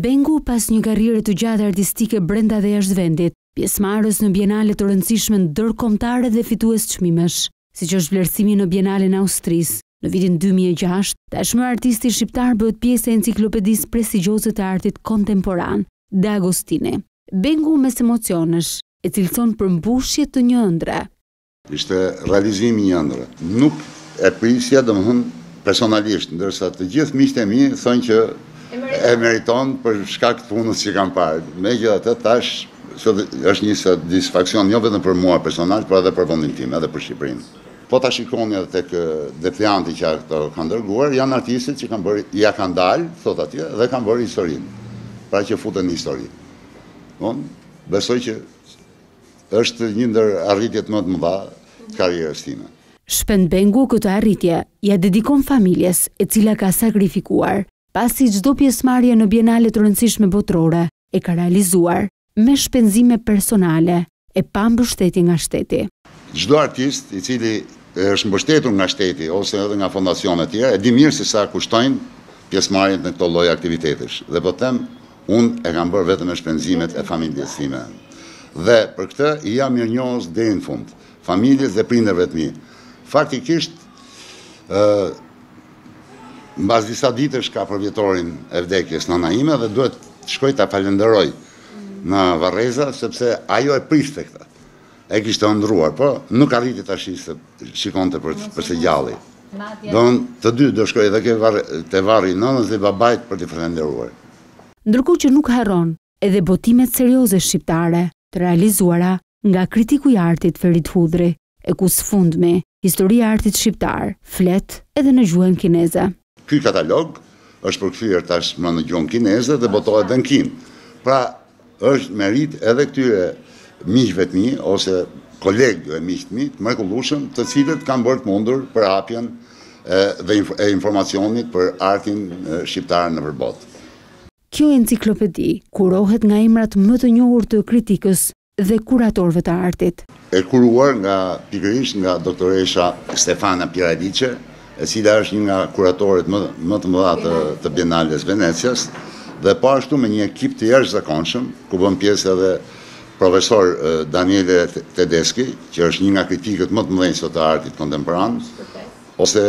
Bengu pas një karirë të gjatë artistike brenda dhe jashtë vendit, pjesmarës në bienale të rëndësishme në dërkomtare dhe fitues qmimesh, si që është vlerësimi në bienale në Austrisë. Në vitin 2006, tashmë artisti shqiptar bëhet pjesë e enciklopedisë presigjose të artit kontemporan, De Agostine. Bengu mes emocionesh, e cilëson për mbushje të një ëndre. Ishte realizimi një ëndre. Nuk e prisja dhe më hënë personalisht, ndërsa të gjithë miqët e mi thënë që e meriton për shkak të punës që kam parë. Me gjithë atë, tash, është një satisfakcion, jo vetëm për mua personal, për edhe për vëndin tim, edhe për Shqiprinë. Po ta shikoni edhe tek defianti që ato kanë dërguar, janë artistët që kanë bërë, ja kanë dalë, thot atje, dhe kanë bërë historinë, pra që futën një histori. Un, besoj që është një ndër arritjet më të mëdha të karierës time. Shpend Bengu këtë arritje ja dedikon familjes e cila ka sakrifikuar pasi gjdo pjesmarje në të rëndësishme botrore e ka realizuar me shpenzime personale e pa bështeti nga shteti. Gjdo artist i cili është mbështetur nga shteti ose edhe nga fondacionet tjera, e di mirë si sa kushtojnë pjesmarje në këto loj aktivitetisht. Dhe po tem, unë e kam bërë vetëm me shpenzimet e familjes time. Dhe për këtë, i jam një njohës dhe në fund, familjes dhe prinderve të mi. Faktikisht, Në bas disa ditë është ka përvjetorin e vdekjes në naime dhe duhet shkoj të falenderoj në Vareza, sepse ajo e priste këta. E kishtë të ndruar, por nuk arriti të ashtë se shikon të për, përse gjalli. Do në të dy do shkoj edhe ke të varri nënës dhe babajt për të falenderuar. Ndërku që nuk heron edhe botimet serioze shqiptare të realizuara nga kritiku i artit Ferit Hudri, e ku së fundmi, historia artit shqiptar, flet edhe në gjuhën kineze ky katalog është përkthyer tashmë në gjuhën kineze dhe botohet edhe në kin. Pra, është merit edhe këtyre miqve të mi ose kolegëve miq të mi, të mrekullueshëm, të cilët kanë bërë të mundur për hapjen e dhe inf e informacionit për artin shqiptar në përbot. Kjo enciklopedi kurohet nga emrat më të njohur të kritikës dhe kuratorëve të artit. E kuruar nga pikërisht nga doktoresha Stefana Piradiçe, e cila është një nga kuratorët më, më të mëdha të, të Venecias, dhe po ashtu me një ekip të jashtë zakonshëm, ku bëm pjesë edhe profesor Daniele Tedeschi, që është një nga kritikët më të mëdhenjë sot të artit kontemporan, ose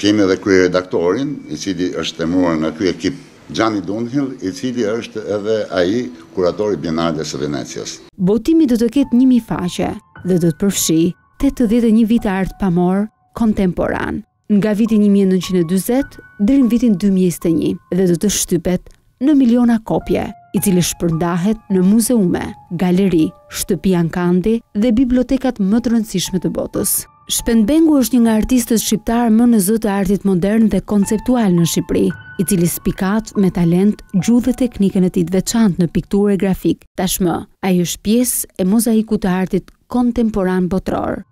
kemi edhe kërë redaktorin, i cili është të në nga ekip Gjani Dunhill, i cili është edhe aji kuratori Bienales Venecias. Botimi do të ketë njëmi faqe dhe do të përfshi 81 vitë artë pamor kontemporan nga vitin 1940 dhe në vitin 2021 dhe do të shtypet në miliona kopje, i cili shpërndahet në muzeume, galeri, shtëpi ankandi dhe bibliotekat më të rëndësishme të botës. Shpendbengu është një nga artistët shqiptarë më në zëtë artit modern dhe konceptual në Shqipëri, i cili spikat me talent gjuhë dhe teknikën e ti dveçant në pikturë e grafik. Tashmë, ajo është pjesë e mozaiku të artit kontemporan botror.